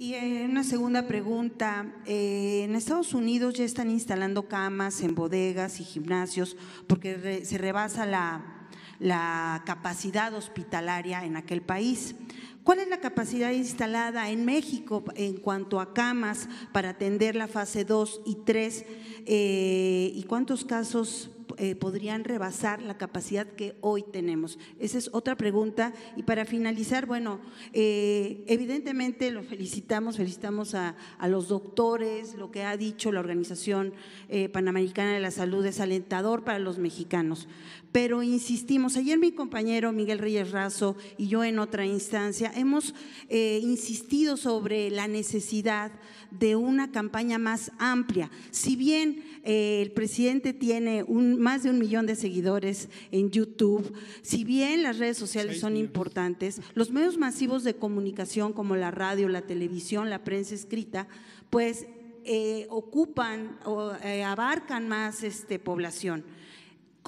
Y eh, una segunda pregunta. Eh, en Estados Unidos ya están instalando camas en bodegas y gimnasios porque se rebasa la, capacidad hospitalaria en aquel país. ¿Cuál es la capacidad instalada en México en cuanto a camas para atender la fase 2 y 3? Eh, ¿Y cuántos casos eh, podrían rebasar la capacidad que hoy tenemos? Esa es otra pregunta. Y para finalizar, bueno, eh, evidentemente lo felicitamos, felicitamos a, los doctores, lo que ha dicho la Organización eh, Panamericana de la Salud es alentador para los mexicanos. Pero insistimos, ayer mi compañero Miguel Reyes Razo y yo en otra instancia hemos insistido sobre la necesidad de una campaña más amplia. Si bien el presidente tiene un más de un millón de seguidores en YouTube. Si bien las redes sociales son importantes, los medios masivos de comunicación como la radio, la televisión, la prensa escrita, pues eh, ocupan o eh, abarcan más este, población.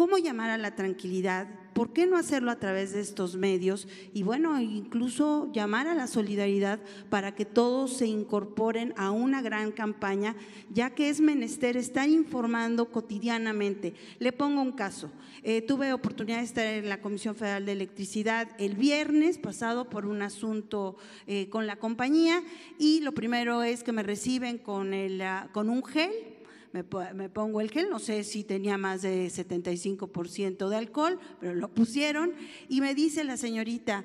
¿Cómo llamar a la tranquilidad? ¿Por qué no hacerlo a través de estos medios? Y bueno, incluso llamar a la solidaridad para que todos se incorporen a una gran campaña, ya que es menester estar informando cotidianamente. Le pongo un caso. Eh, tuve oportunidad de estar en la Comisión Federal de Electricidad el viernes pasado por un asunto eh, con la compañía y lo primero es que me reciben con, el, ah, con un gel me, pongo el gel, no sé si tenía más de 75% de alcohol, pero lo pusieron, y me dice la señorita,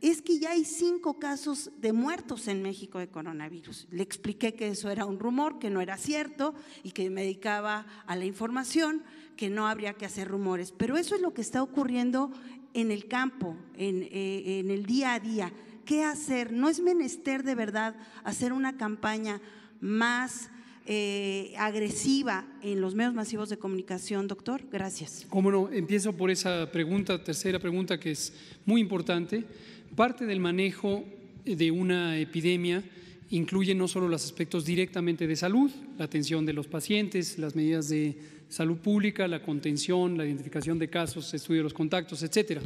es que ya hay cinco casos de muertos en México de coronavirus. Le expliqué que eso era un rumor, que no era cierto y que me dedicaba a la información, que no habría que hacer rumores. Pero eso es lo que está ocurriendo en el campo, en eh, el día a día. ¿Qué hacer? No es menester de verdad hacer una campaña más eh, agresiva en los medios masivos de comunicación, doctor? Gracias. Cómo no, empiezo por esa pregunta, tercera pregunta que es muy importante. Parte del manejo de una epidemia incluye no solo los aspectos directamente de salud, la atención de los pacientes, las medidas de salud pública, la contención, la identificación de casos, estudio de los contactos, etcétera.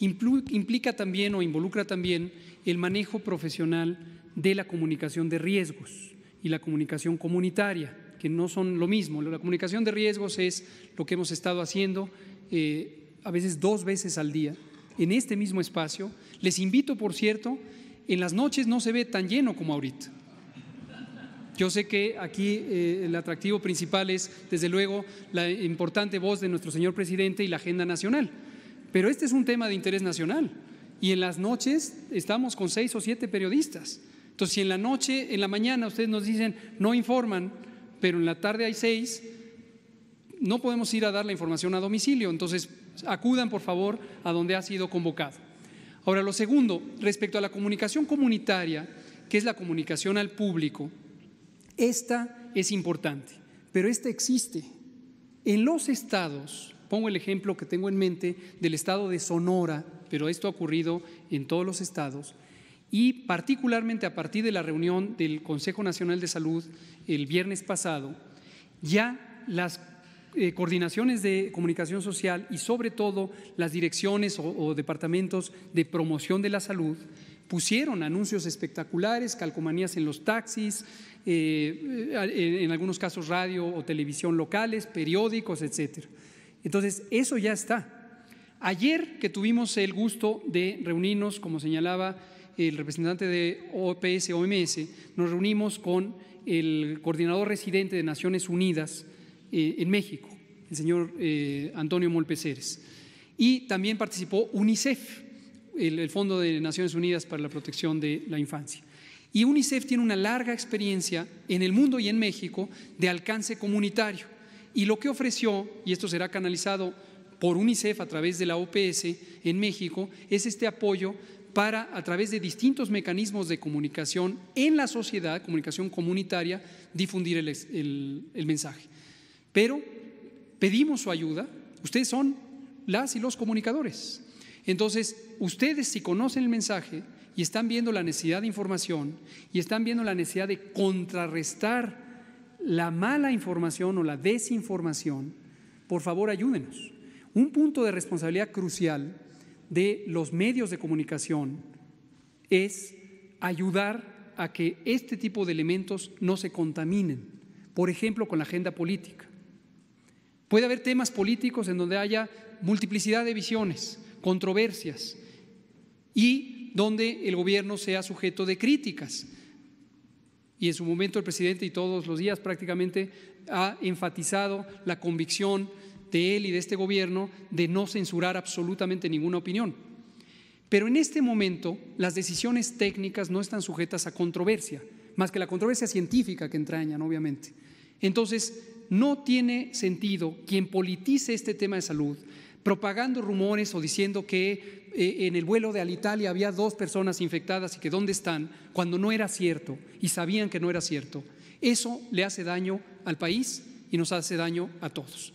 Implica también o involucra también el manejo profesional de la comunicación de riesgos y la comunicación comunitaria, que no son lo mismo. La comunicación de riesgos es lo que hemos estado haciendo eh, a veces dos veces al día en este mismo espacio. Les invito, por cierto, en las noches no se ve tan lleno como ahorita. Yo sé que aquí eh, el atractivo principal es, desde luego, la importante voz de nuestro señor presidente y la agenda nacional. Pero este es un tema de interés nacional y en las noches estamos con seis o siete periodistas. Entonces, si en la noche, en la mañana ustedes nos dicen, no informan, pero en la tarde hay seis, no podemos ir a dar la información a domicilio. Entonces, acudan, por favor, a donde ha sido convocado. Ahora, lo segundo, respecto a la comunicación comunitaria, que es la comunicación al público, esta es importante, pero esta existe. En los estados, pongo el ejemplo que tengo en mente del estado de Sonora, pero esto ha ocurrido en todos los estados, y particularmente a partir de la reunión del Consejo Nacional de Salud el viernes pasado, ya las eh, coordinaciones de comunicación social y sobre todo las direcciones o, departamentos de promoción de la salud pusieron anuncios espectaculares, calcomanías en los taxis, eh, eh, en algunos casos radio o televisión locales, periódicos, etcétera. Entonces, eso ya está. Ayer que tuvimos el gusto de reunirnos, como señalaba el representante de OPS, OMS, nos reunimos con el coordinador residente de Naciones Unidas eh, en México, el señor eh, Antonio Molpeceres. Y también participó UNICEF, el Fondo de Naciones Unidas para la Protección de la Infancia. Y UNICEF tiene una larga experiencia en el mundo y en México de alcance comunitario. Y lo que ofreció, y esto será canalizado por UNICEF a través de la OPS en México, es este apoyo para, a través de distintos mecanismos de comunicación en la sociedad, comunicación comunitaria, difundir el, mensaje. Pero pedimos su ayuda, ustedes son las y los comunicadores. Entonces, ustedes si conocen el mensaje y están viendo la necesidad de información y están viendo la necesidad de contrarrestar la mala información o la desinformación, por favor ayúdenos. Un punto de responsabilidad crucial de los medios de comunicación es ayudar a que este tipo de elementos no se contaminen, por ejemplo, con la agenda política. Puede haber temas políticos en donde haya multiplicidad de visiones, controversias y donde el gobierno sea sujeto de críticas. Y en su momento el presidente y todos los días prácticamente ha enfatizado la convicción de él y de este gobierno de no censurar absolutamente ninguna opinión. Pero en este momento las decisiones técnicas no están sujetas a controversia, más que la controversia científica que entrañan, obviamente. Entonces, no tiene sentido quien politice este tema de salud propagando rumores o diciendo que eh, en el vuelo de Alitalia había dos personas infectadas y que dónde están, cuando no era cierto y sabían que no era cierto. Eso le hace daño al país y nos hace daño a todos.